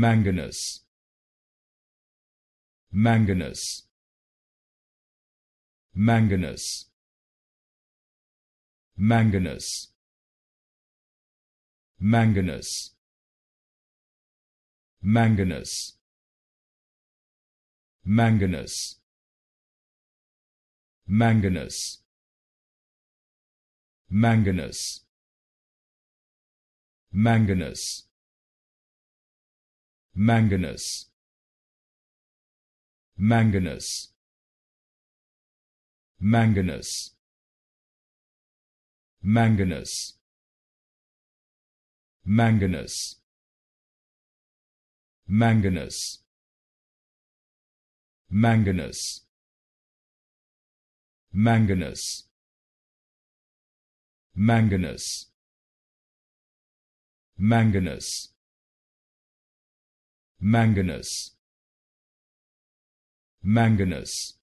manganese manganese manganese manganese manganese manganese manganese manganese manganese manganese manganese manganese manganese manganese manganese manganese manganese manganese manganese manganese manganese manganese